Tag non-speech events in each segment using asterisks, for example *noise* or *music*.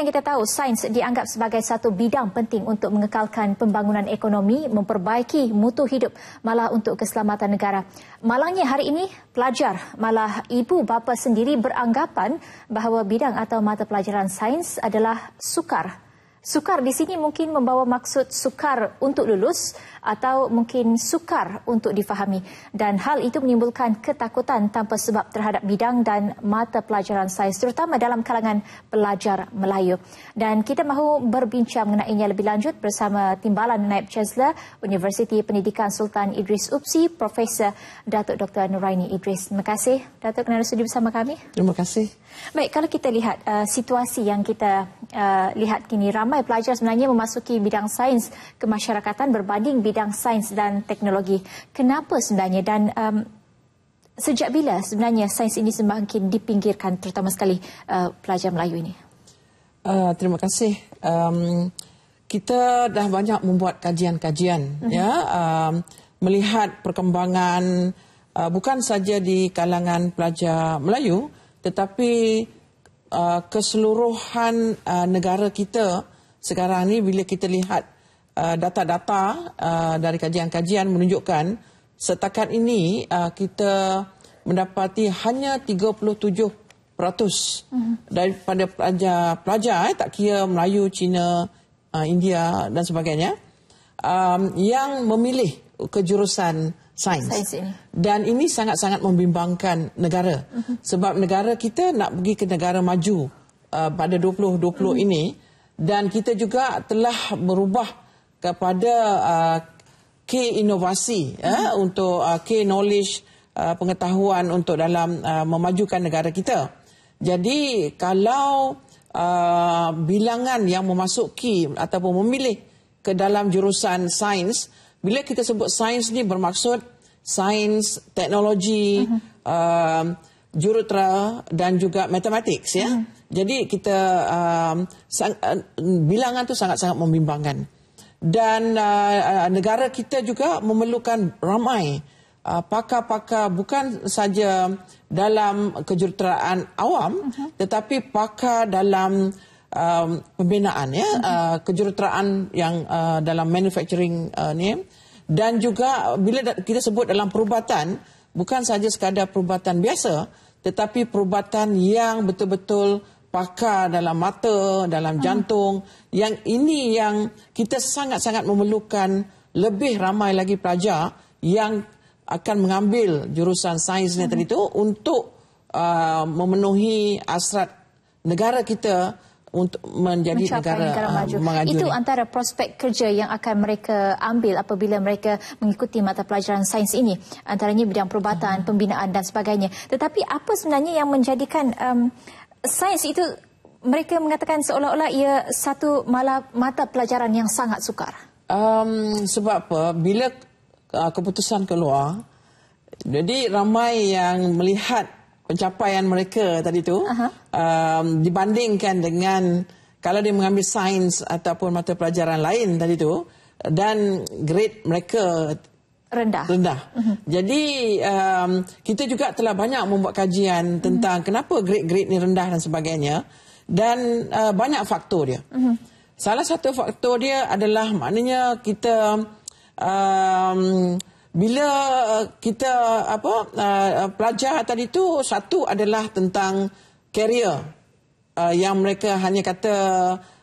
yang kita tahu, sains dianggap sebagai satu bidang penting untuk mengekalkan pembangunan ekonomi, memperbaiki mutu hidup, malah untuk keselamatan negara. Malangnya hari ini, pelajar, malah ibu bapa sendiri beranggapan bahawa bidang atau mata pelajaran sains adalah sukar Sukar di sini mungkin membawa maksud sukar untuk lulus atau mungkin sukar untuk difahami dan hal itu menimbulkan ketakutan tanpa sebab terhadap bidang dan mata pelajaran sains terutama dalam kalangan pelajar Melayu. Dan kita mahu berbincang mengenainya lebih lanjut bersama Timbalan Naib Chancellor Universiti Pendidikan Sultan Idris Upsi, Profesor Datuk Dr. Nuraini Idris. Terima kasih Datuk kerana sudi bersama kami. Terima kasih. Baik, kalau kita lihat uh, situasi yang kita uh, lihat kini ramai ramai pelajar sebenarnya memasuki bidang sains kemasyarakatan berbanding bidang sains dan teknologi. Kenapa sebenarnya dan um, sejak bila sebenarnya sains ini semakin dipinggirkan terutama sekali uh, pelajar Melayu ini? Uh, terima kasih. Um, kita dah banyak membuat kajian-kajian uh mhm. -huh. ya um, melihat perkembangan uh, bukan saja di kalangan pelajar Melayu tetapi uh, keseluruhan uh, negara kita sekarang ni bila kita lihat uh, data-data uh, uh, dari kajian-kajian menunjukkan setakat ini uh, kita mendapati hanya 37% mhm. daripada pelajar-pelajar eh, tak kira Melayu, Cina, uh, India dan sebagainya um, yang memilih kejurusan sains. sains ini. Dan ini sangat-sangat membimbangkan negara. Uh mhm. -huh. Sebab negara kita nak pergi ke negara maju uh, pada 2020 uh -huh. ini dan kita juga telah berubah kepada uh, K inovasi hmm. eh, mhm. untuk uh, K knowledge uh, pengetahuan untuk dalam uh, memajukan negara kita. Jadi kalau uh, bilangan yang memasuki ataupun memilih ke dalam jurusan sains, bila kita sebut sains ni bermaksud sains, teknologi, uh mhm. -huh. uh, um, jurutera dan juga matematik ya. Hmm. Jadi kita um, sang, uh, bilangan tu sangat-sangat membimbangkan. Dan uh, uh, negara kita juga memerlukan ramai uh, pakar-pakar uh, bukan saja dalam kejuruteraan awam uh hmm. -huh. tetapi pakar dalam um, pembinaan ya uh hmm. -huh. uh, kejuruteraan yang uh, dalam manufacturing uh, ni dan juga bila kita sebut dalam perubatan bukan saja sekadar perubatan biasa tetapi perubatan yang betul-betul pakar dalam mata, dalam hmm. jantung hmm. yang ini yang kita sangat-sangat memerlukan lebih ramai lagi pelajar yang akan mengambil jurusan sains hmm. ni tadi tu untuk uh, memenuhi asrat negara kita untuk menjadi negara, negara ah, maju. Uh, Itu antara prospek kerja yang akan mereka ambil apabila mereka mengikuti mata pelajaran sains ini. Antaranya bidang perubatan, hmm. pembinaan dan sebagainya. Tetapi apa sebenarnya yang menjadikan um, sains itu mereka mengatakan seolah-olah ia satu mala, mata pelajaran yang sangat sukar? Um, sebab apa? Bila uh, keputusan keluar, jadi ramai yang melihat pencapaian mereka tadi tu um, dibandingkan dengan kalau dia mengambil sains ataupun mata pelajaran lain tadi tu dan grade mereka rendah. Rendah. Uh mhm. -huh. Jadi um, kita juga telah banyak membuat kajian mhm. tentang uh -huh. kenapa grade-grade ni rendah dan sebagainya dan uh, banyak faktor dia. Uh mhm. -huh. Salah satu faktor dia adalah maknanya kita um, bila uh, kita apa uh, pelajar tadi tu satu adalah tentang career uh, yang mereka hanya kata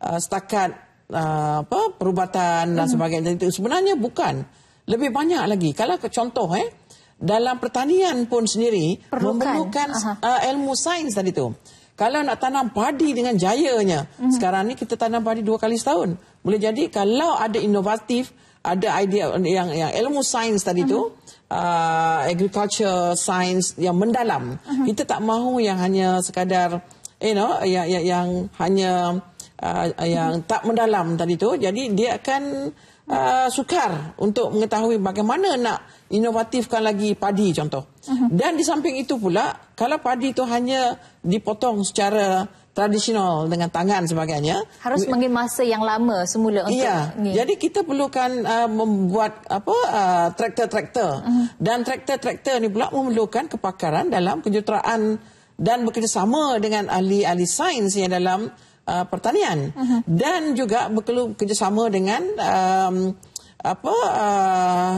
uh, setakat apa perubatan dan hmm. sebagainya itu sebenarnya bukan lebih banyak lagi kalau contoh eh dalam pertanian pun sendiri Perlukan. memerlukan uh, ilmu sains tadi tu kalau nak tanam padi dengan jayanya hmm. sekarang ni kita tanam padi dua kali setahun boleh jadi kalau ada inovatif ada idea yang yang ilmu sains tadi uh -huh. tu mhm. Uh, agriculture science yang mendalam uh mhm. -huh. kita tak mahu yang hanya sekadar you know yang yang, yang hanya uh, yang uh mhm. -huh. tak mendalam tadi tu jadi dia akan uh, sukar untuk mengetahui bagaimana nak inovatifkan lagi padi contoh uh -huh. dan di samping itu pula kalau padi tu hanya dipotong secara tradisional dengan tangan sebagainya. Harus mengambil masa yang lama semula untuk ya. ini. Jadi kita perlukan uh, membuat apa traktor-traktor. Uh, uh mm-hmm. -huh. Dan traktor-traktor ni pula memerlukan kepakaran dalam kejuruteraan dan bekerjasama dengan ahli-ahli sains yang dalam uh, pertanian. Uh mm-hmm. -huh. Dan juga bekerjasama dengan um, apa uh,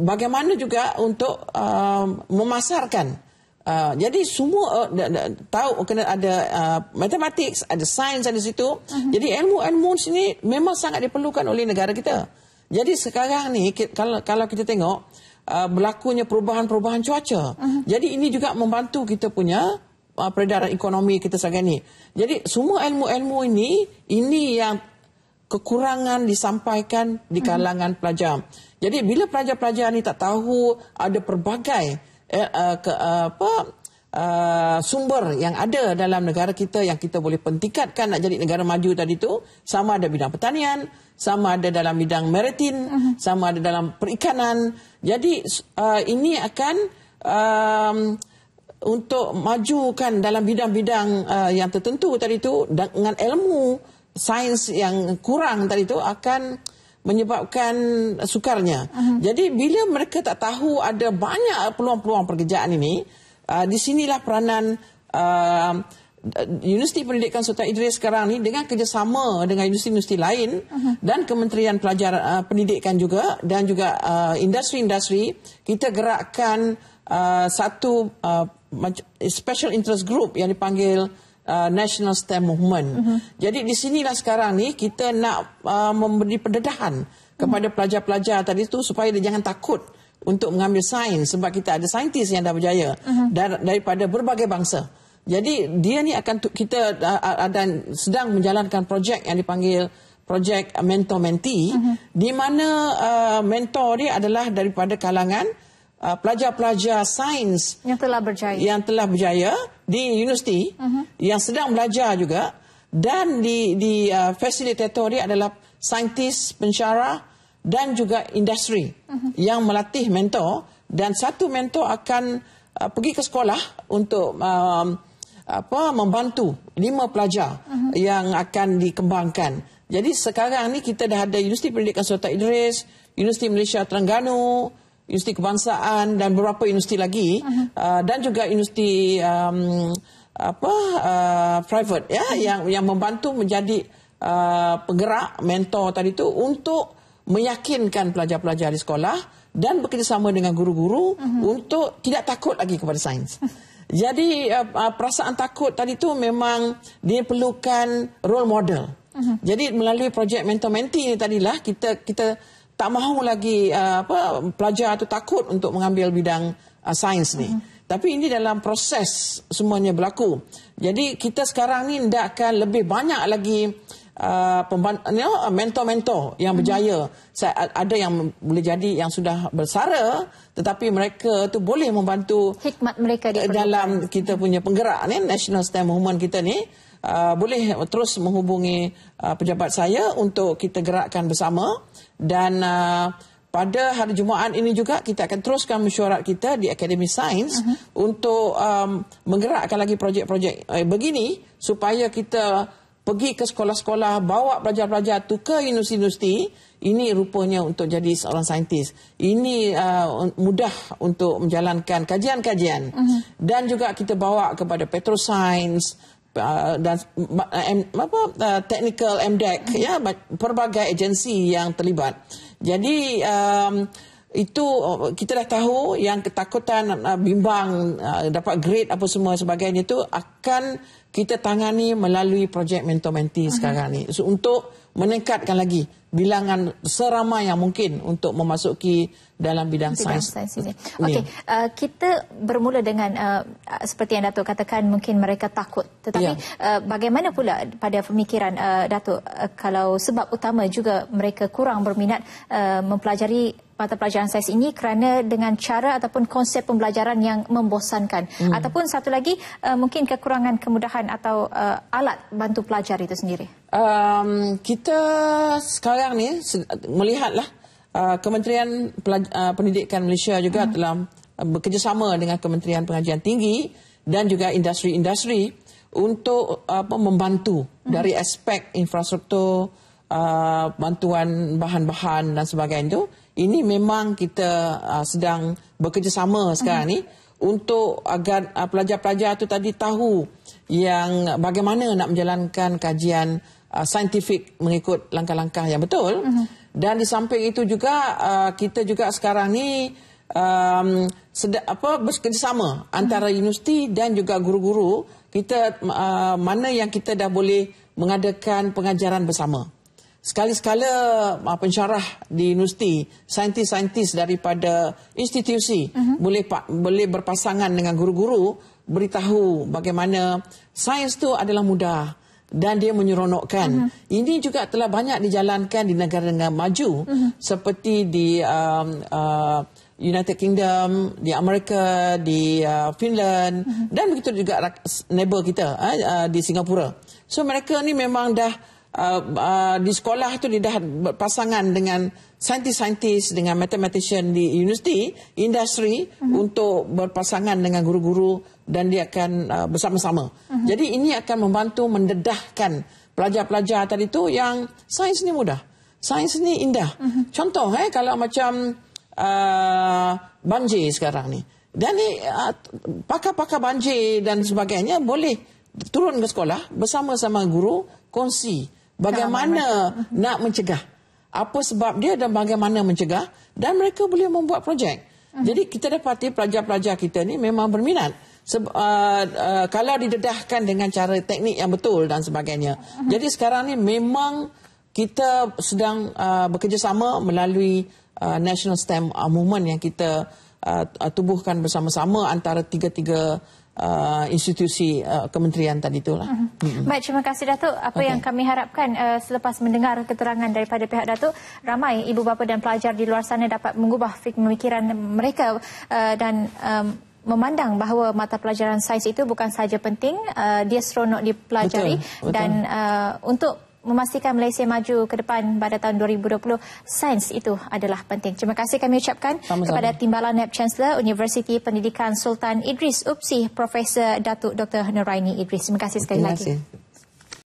bagaimana juga untuk um, memasarkan. Uh, jadi semua uh, da, da, tahu kena ada uh, matematik, ada sains ada situ. Uh-huh. Jadi ilmu-ilmu sini memang sangat diperlukan oleh negara kita. Jadi sekarang ni kalau kalau kita tengok uh, berlakunya perubahan-perubahan cuaca. Uh-huh. Jadi ini juga membantu kita punya uh, peredaran ekonomi kita sekarang ni. Jadi semua ilmu-ilmu ini ini yang kekurangan disampaikan di mhm. kalangan uh-huh. pelajar. Jadi bila pelajar-pelajar ni tak tahu ada pelbagai eh, uh, ke, uh, apa Uh, sumber yang ada dalam negara kita yang kita boleh pentikatkan nak jadi negara maju tadi tu sama ada bidang pertanian, sama ada dalam bidang maritim, uh mhm. -huh. sama ada dalam perikanan. Jadi uh, ini akan um, untuk majukan dalam bidang-bidang uh, yang tertentu tadi tu dengan ilmu sains yang kurang tadi tu akan uh, menyebabkan sukarnya. Uh mhm. -huh. Jadi bila mereka tak tahu ada banyak peluang-peluang pekerjaan ini, uh, di sinilah peranan uh, Universiti Pendidikan Sultan Idris sekarang ini dengan kerjasama dengan universiti-universiti lain uh mhm. -huh. dan Kementerian Pelajar uh, Pendidikan juga dan juga industri-industri, uh, kita gerakkan uh, satu uh, special interest group yang dipanggil Uh, National STEM Movement. Mm -hmm. Jadi di sinilah sekarang ni kita nak uh, memberi pendedahan kepada mhm. pelajar-pelajar mm -hmm. tadi tu supaya dia jangan takut untuk mengambil sains sebab kita ada saintis yang dah berjaya mm -hmm. dar daripada berbagai bangsa. Jadi dia ni akan kita ada uh, uh, sedang menjalankan projek yang dipanggil projek mentor mentee mm -hmm. di mana uh, mentor dia adalah daripada kalangan Uh, pelajar-pelajar uh, sains yang telah berjaya yang telah berjaya di universiti uh mhm. -huh. yang sedang belajar juga dan di di uh, facilitator adalah saintis pensyarah dan juga industri uh mhm. -huh. yang melatih mentor dan satu mentor akan uh, pergi ke sekolah untuk um, apa membantu lima pelajar uh mhm. -huh. yang akan dikembangkan. Jadi sekarang ni kita dah ada Universiti Pendidikan Sultan Idris, Universiti Malaysia Terengganu, Universiti Kebangsaan dan beberapa universiti lagi uh -huh. uh, dan juga universiti um, apa uh, private ya uh -huh. yang yang membantu menjadi uh, penggerak mentor tadi itu untuk meyakinkan pelajar-pelajar di sekolah dan bekerjasama dengan guru-guru uh -huh. untuk tidak takut lagi kepada sains. Jadi uh, uh, perasaan takut tadi itu memang dia perlukan role model. Uh -huh. Jadi melalui projek mentor-menti ini tadilah kita kita tak mahu lagi uh, apa pelajar itu takut untuk mengambil bidang uh, sains ni. Mm -hmm. Tapi ini dalam proses semuanya berlaku. Jadi kita sekarang ni tidak lebih banyak lagi mentor-mentor uh, you know, yang mm-hmm. berjaya. Mm -hmm. ada yang boleh jadi yang sudah bersara tetapi mereka tu boleh membantu hikmat mereka dalam kita punya penggerak ni, National STEM Movement kita ni. Ah, boleh terus menghubungi uh, pejabat saya untuk kita gerakkan bersama dan uh, pada hari Jumaat ini juga kita akan teruskan mesyuarat kita di Akademi Sains uh mhm. -huh. untuk um, menggerakkan lagi projek-projek eh, begini supaya kita pergi ke sekolah-sekolah, bawa pelajar-pelajar tu ke universiti-universiti. Ini rupanya untuk jadi seorang saintis. Ini uh, mudah untuk menjalankan kajian-kajian. Uh mhm. -huh. Dan juga kita bawa kepada Petro Sains, Ah, dan apa ah, technical MDEC hmm ya berbagai agensi yang terlibat. Jadi um, itu oh, kita dah tahu yang ketakutan ah, bimbang dapat grade apa semua sebagainya itu akan kita tangani melalui projek mentor menti uh mhm. -huh. sekarang ni so, untuk meningkatkan lagi bilangan seramai yang mungkin untuk memasuki dalam bidang, bidang sains. sains Okey, uh, kita bermula dengan uh, seperti yang Datuk katakan mungkin mereka takut tetapi ya. uh, bagaimana pula pada pemikiran uh, Datuk uh, kalau sebab utama juga mereka kurang berminat uh, mempelajari mata pelajaran sains ini kerana dengan cara ataupun konsep pembelajaran yang membosankan hmm. ataupun satu lagi uh, mungkin kekurangan kemudahan peralatan atau uh, alat bantu pelajar itu sendiri? Um, kita sekarang ni melihatlah uh, Kementerian Pelaj uh, Pendidikan Malaysia juga hmm. telah bekerjasama dengan Kementerian Pengajian Tinggi dan juga industri-industri untuk apa, membantu hmm. dari aspek infrastruktur, uh, bantuan bahan-bahan dan sebagainya itu. Ini memang kita uh, sedang bekerjasama sekarang hmm. ini untuk agar ah, pelajar-pelajar itu tadi tahu yang bagaimana nak menjalankan kajian uh, saintifik mengikut langkah-langkah yang betul. Mm -hmm. Dan di samping itu juga uh, kita juga sekarang ni um, sedap, apa bekerjasama mm -hmm. antara mhm. universiti dan juga guru-guru kita uh, mana yang kita dah boleh mengadakan pengajaran bersama sekali-sekala uh, ah, pencerah di universiti, saintis-saintis daripada institusi uh mhm. -huh. boleh boleh berpasangan dengan guru-guru beritahu bagaimana sains itu adalah mudah dan dia menyeronokkan. Uh mhm. -huh. Ini juga telah banyak dijalankan di negara-negara maju uh mhm. -huh. seperti di um, uh, United Kingdom, di Amerika, di uh, Finland uh -huh. dan begitu juga neighbor kita eh, uh, di Singapura. So mereka ni memang dah uh, uh, di sekolah tu dia dah berpasangan dengan saintis-saintis dengan mathematician di universiti industri uh mhm. -huh. untuk berpasangan dengan guru-guru dan dia akan uh, bersama-sama. Uh mhm. -huh. Jadi ini akan membantu mendedahkan pelajar-pelajar tadi tu yang sains ni mudah. Sains ni indah. Uh mhm. -huh. Contoh eh kalau macam uh, banjir sekarang ni. Dan ni uh, pakar-pakar uh, banjir dan sebagainya boleh turun ke sekolah bersama-sama guru kongsi bagaimana Kalaman. *laughs* nak mencegah apa sebab dia dan bagaimana mencegah dan mereka boleh membuat projek hmm. jadi kita dapati pelajar-pelajar kita ni memang berminat Seb uh, uh, kalau didedahkan dengan cara teknik yang betul dan sebagainya hmm. jadi sekarang ni memang kita sedang uh, bekerjasama melalui uh, National STEM uh, Movement yang kita uh, uh tubuhkan bersama-sama antara tiga-tiga uh, institusi uh, kementerian tadi itulah. Hmm. Mhm. Baik, terima kasih Datuk. Apa okay. yang kami harapkan uh, selepas mendengar keterangan daripada pihak Datuk, ramai ibu bapa dan pelajar di luar sana dapat mengubah pemikiran mereka uh, dan um, memandang bahawa mata pelajaran sains itu bukan sahaja penting, uh, dia seronok dipelajari betul, betul. dan uh, untuk memastikan Malaysia maju ke depan pada tahun 2020, sains itu adalah penting. Terima kasih kami ucapkan Sama-sama. kepada Timbalan Naib Chancellor Universiti Pendidikan Sultan Idris Upsi, Profesor Datuk Dr. Nuraini Idris. Terima kasih sekali Terima kasih. lagi.